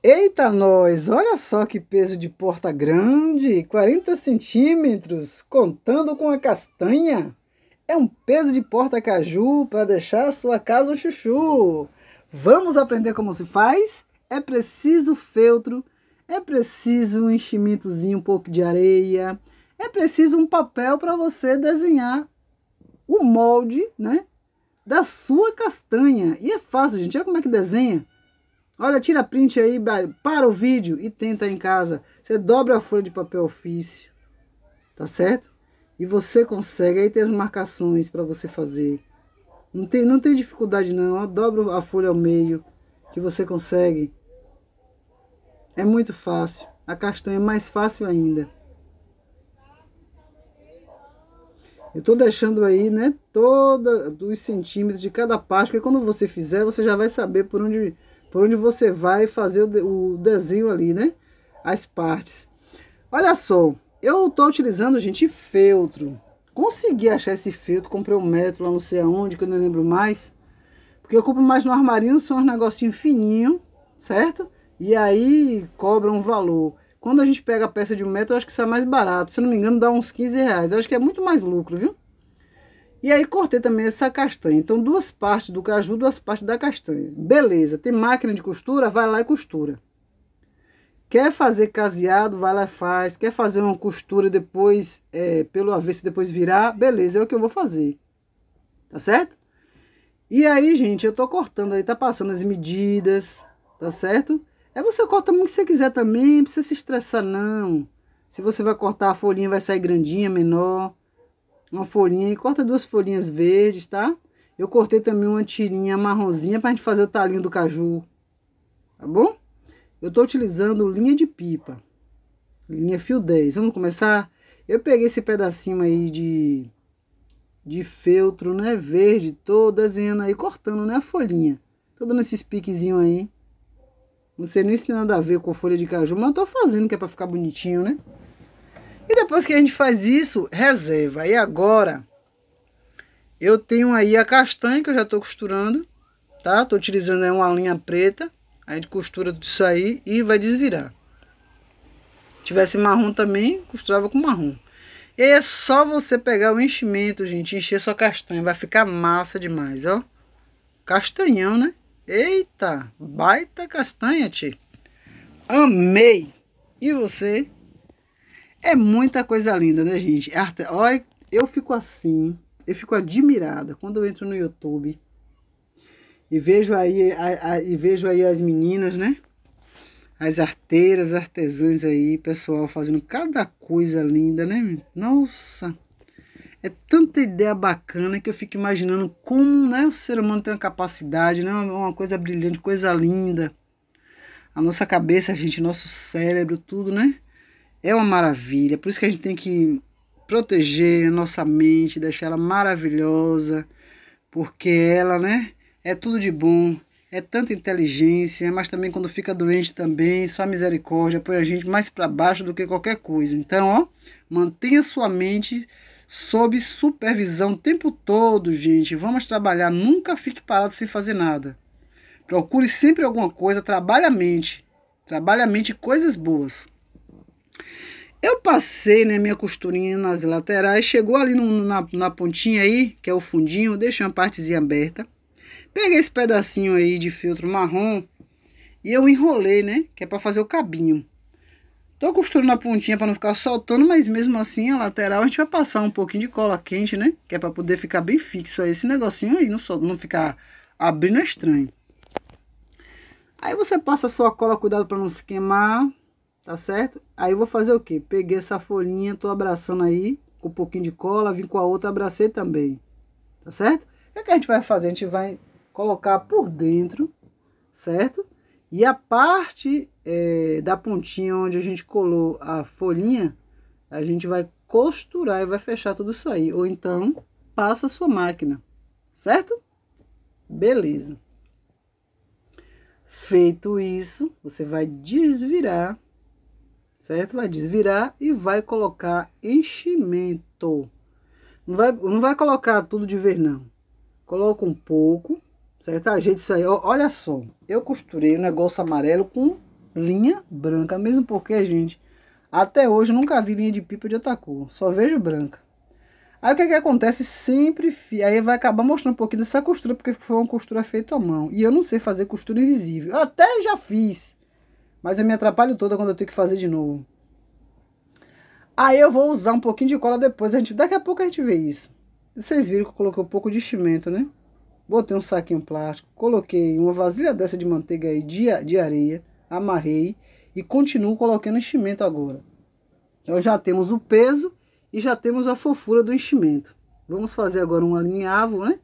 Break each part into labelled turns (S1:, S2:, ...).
S1: Eita nós, olha só que peso de porta grande, 40 centímetros, contando com a castanha. É um peso de porta caju para deixar a sua casa um chuchu. Vamos aprender como se faz? É preciso feltro, é preciso um enchimentozinho, um pouco de areia, é preciso um papel para você desenhar o molde né, da sua castanha. E é fácil, gente. Olha como é que desenha. Olha, tira print aí, para o vídeo e tenta em casa. Você dobra a folha de papel ofício, tá certo? E você consegue, aí tem as marcações para você fazer. Não tem, não tem dificuldade não, dobra a folha ao meio que você consegue. É muito fácil, a castanha é mais fácil ainda. Eu estou deixando aí, né, todos os centímetros de cada parte, porque quando você fizer, você já vai saber por onde por onde você vai fazer o, desenho ali, né? As partes. Olha só, eu tô utilizando, gente, feltro. Consegui achar esse feltro, comprei um metro lá não sei aonde, que eu não lembro mais. Porque eu compro mais no armarinho, são uns negocinho fininho, certo? E aí cobra um valor. Quando a gente pega a peça de um metro, eu acho que sai mais barato. Se eu não me engano, dá uns 15 reais. Eu acho que é muito mais lucro, viu? E aí cortei também essa castanha. Então, duas partes do caju, duas partes da castanha. Beleza, tem máquina de costura, vai lá e costura. Quer fazer caseado, vai lá e faz. Quer fazer uma costura depois, é, pelo avesso, depois virar, beleza, é o que eu vou fazer. Tá certo? E aí, gente, eu tô cortando aí, tá passando as medidas, tá certo? Aí é, você corta o que você quiser também, não precisa se estressar não. Se você vai cortar a folhinha, vai sair grandinha, menor uma folhinha e corta duas folhinhas verdes, tá? Eu cortei também uma tirinha marronzinha pra gente fazer o talinho do caju, tá bom? Eu tô utilizando linha de pipa, linha fio 10. Vamos começar? Eu peguei esse pedacinho aí de, de feltro, né, verde, tô desenhando aí, cortando, né, a folhinha. Tô dando esses piquezinhos aí. Não sei nem se tem nada a ver com a folha de caju, mas eu tô fazendo que é pra ficar bonitinho, né? E depois que a gente faz isso, reserva. E agora, eu tenho aí a castanha que eu já estou costurando, tá? Estou utilizando aí é uma linha preta. A gente costura tudo isso aí e vai desvirar. Se tivesse marrom também, costurava com marrom. E aí é só você pegar o enchimento, gente, encher sua castanha. Vai ficar massa demais, ó. Castanhão, né? Eita, baita castanha, tia. Amei! E você? É muita coisa linda, né, gente? É arte... Olha, eu fico assim, eu fico admirada quando eu entro no YouTube e vejo aí, a, a, e vejo aí as meninas, né? As arteiras, artesãs aí, pessoal fazendo cada coisa linda, né? Nossa! É tanta ideia bacana que eu fico imaginando como né, o ser humano tem uma capacidade, né? Uma coisa brilhante, coisa linda. A nossa cabeça, gente, nosso cérebro, tudo, né? é uma maravilha, por isso que a gente tem que proteger nossa mente, deixar ela maravilhosa, porque ela, né, é tudo de bom, é tanta inteligência, mas também quando fica doente também, só misericórdia põe a gente mais para baixo do que qualquer coisa. Então, ó, mantenha sua mente sob supervisão o tempo todo, gente. Vamos trabalhar, nunca fique parado sem fazer nada. Procure sempre alguma coisa, trabalhe a mente. Trabalhe a mente coisas boas. Eu passei né, minha costurinha nas laterais, chegou ali no, na, na pontinha aí, que é o fundinho, deixei uma partezinha aberta. Peguei esse pedacinho aí de filtro marrom e eu enrolei, né? Que é para fazer o cabinho. Tô costurando a pontinha para não ficar soltando, mas mesmo assim a lateral a gente vai passar um pouquinho de cola quente, né? Que é para poder ficar bem fixo aí, esse negocinho aí, não, sol, não ficar abrindo é estranho. Aí você passa a sua cola, cuidado para não se queimar, tá certo? Aí eu vou fazer o que? Peguei essa folhinha, tô abraçando aí, com um pouquinho de cola, vim com a outra, abracei também, tá certo? O é que a gente vai fazer? A gente vai colocar por dentro, certo? E a parte é, da pontinha onde a gente colou a folhinha, a gente vai costurar e vai fechar tudo isso aí. Ou então, passa a sua máquina, certo? Beleza. Feito isso, você vai desvirar certo? Vai desvirar e vai colocar enchimento. Não vai, não vai colocar tudo de ver, não. Coloca um pouco, certo? A ah, gente, isso aí, olha só. Eu costurei o um negócio amarelo com linha branca, mesmo porque, gente, até hoje eu nunca vi linha de pipa de outra cor, só vejo branca. Aí o que, é que acontece? Sempre, aí vai acabar mostrando um pouquinho dessa costura, porque foi uma costura feita à mão. E eu não sei fazer costura invisível. Eu até já fiz, mas eu me atrapalho toda quando eu tenho que fazer de novo. Aí eu vou usar um pouquinho de cola depois. A gente, daqui a pouco a gente vê isso. Vocês viram que eu coloquei um pouco de enchimento, né? Botei um saquinho plástico, coloquei uma vasilha dessa de manteiga aí de, de areia, amarrei e continuo colocando enchimento agora. Então já temos o peso e já temos a fofura do enchimento. Vamos fazer agora um alinhavo, né?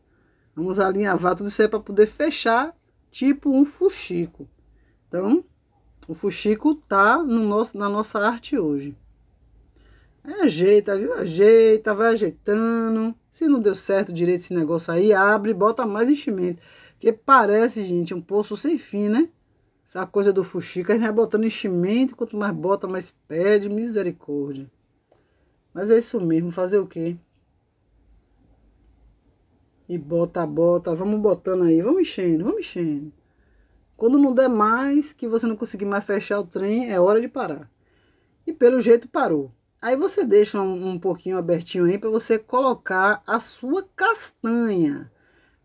S1: Vamos alinhavar tudo isso aí para poder fechar, tipo um fuxico. Então, o fuxico tá no nosso, na nossa arte hoje. É, ajeita, viu? Ajeita, vai ajeitando. Se não deu certo direito esse negócio aí, abre e bota mais enchimento. Porque parece, gente, um poço sem fim, né? Essa coisa do fuxico, a gente vai botando enchimento, quanto mais bota, mais pede, misericórdia. Mas é isso mesmo, fazer o quê? E bota, bota, vamos botando aí, vamos enchendo, vamos enchendo. Quando não der mais, que você não conseguir mais fechar o trem, é hora de parar. E pelo jeito parou. Aí você deixa um, um pouquinho abertinho aí para você colocar a sua castanha.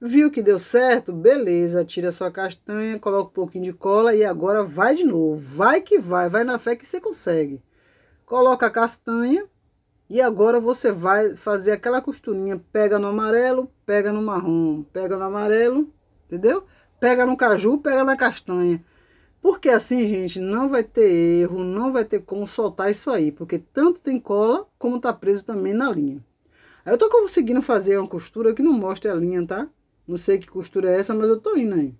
S1: Viu que deu certo? Beleza, tira a sua castanha, coloca um pouquinho de cola e agora vai de novo. Vai que vai, vai na fé que você consegue. Coloca a castanha e agora você vai fazer aquela costurinha, pega no amarelo, pega no marrom, pega no amarelo, entendeu? pega no caju, pega na castanha. Porque assim, gente, não vai ter erro, não vai ter como soltar isso aí, porque tanto tem cola como tá preso também na linha. Aí eu tô conseguindo fazer uma costura que não mostra a linha, tá? Não sei que costura é essa, mas eu tô indo aí.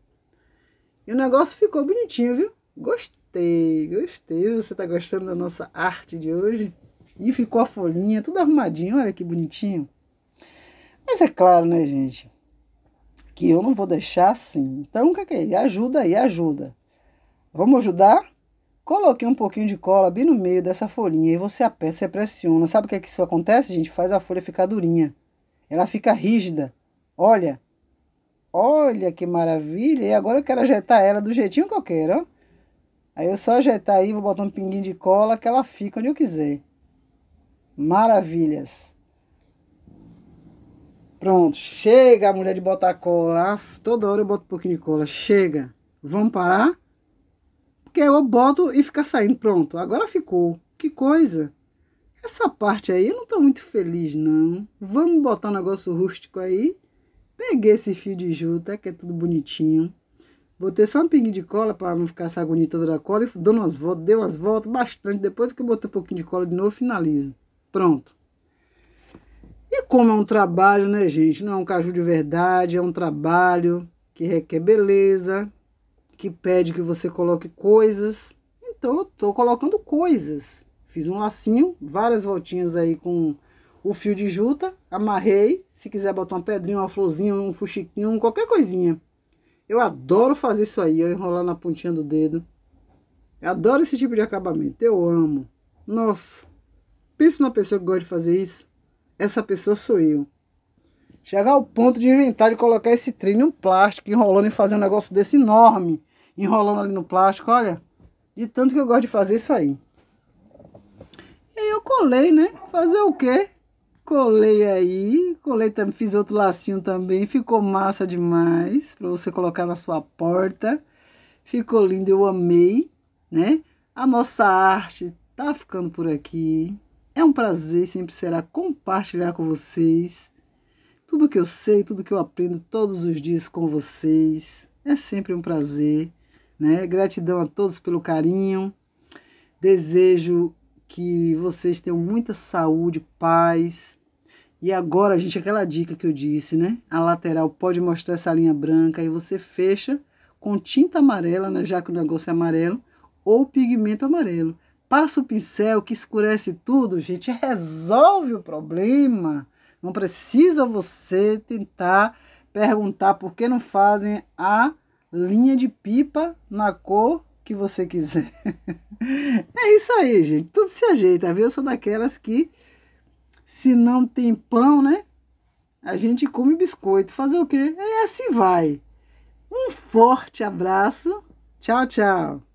S1: E o negócio ficou bonitinho, viu? Gostei, gostei. Você tá gostando da nossa arte de hoje? E ficou a folhinha, tudo arrumadinho, olha que bonitinho. Mas é claro, né, gente? que eu não vou deixar assim. Então, Caquei, é é? ajuda aí, ajuda. Vamos ajudar? Coloquei um pouquinho de cola bem no meio dessa folhinha e você aperta, você pressiona. Sabe o que é que isso acontece, gente? Faz a folha ficar durinha. Ela fica rígida. Olha. Olha que maravilha. E agora eu quero ajeitar ela do jeitinho que eu quero, Aí eu só ajeitar aí, vou botar um pinguinho de cola que ela fica onde eu quiser. Maravilhas. Pronto, chega a mulher de botar cola. Toda hora eu boto um pouquinho de cola. Chega. Vamos parar? Porque eu boto e fica saindo. Pronto, agora ficou. Que coisa. Essa parte aí eu não estou muito feliz, não. Vamos botar um negócio rústico aí. Peguei esse fio de juta, que é tudo bonitinho. Botei só um pinguinho de cola para não ficar essa agonia toda da cola. E dou umas voltas, deu umas voltas bastante. Depois que eu botei um pouquinho de cola de novo, finalizo. Pronto como é um trabalho, né, gente? Não é um caju de verdade, é um trabalho que requer beleza, que pede que você coloque coisas. Então, eu tô colocando coisas. Fiz um lacinho, várias voltinhas aí com o fio de juta, amarrei. Se quiser botar uma pedrinha, uma florzinha, um fuxiquinho, qualquer coisinha. Eu adoro fazer isso aí, eu enrolar na pontinha do dedo. Eu adoro esse tipo de acabamento, eu amo. Nossa, pensa numa pessoa que gosta de fazer isso essa pessoa sou eu. Chegar ao ponto de inventar de colocar esse trem no plástico, enrolando e fazer um negócio desse enorme, enrolando ali no plástico, olha. De tanto que eu gosto de fazer isso aí. E aí eu colei, né? Fazer o quê? Colei aí, colei também, fiz outro lacinho também, ficou massa demais para você colocar na sua porta. Ficou lindo, eu amei, né? A nossa arte tá ficando por aqui. É um prazer, sempre será compartilhar com vocês tudo que eu sei, tudo que eu aprendo todos os dias com vocês. É sempre um prazer, né? Gratidão a todos pelo carinho. Desejo que vocês tenham muita saúde, paz. E agora, gente, aquela dica que eu disse, né? A lateral pode mostrar essa linha branca e você fecha com tinta amarela, né? Já que o negócio é amarelo, ou pigmento amarelo. Passa o pincel que escurece tudo, gente. Resolve o problema. Não precisa você tentar perguntar por que não fazem a linha de pipa na cor que você quiser. é isso aí, gente. Tudo se ajeita, viu? Eu sou daquelas que, se não tem pão, né? A gente come biscoito. Fazer o quê? E é, assim vai. Um forte abraço. Tchau, tchau.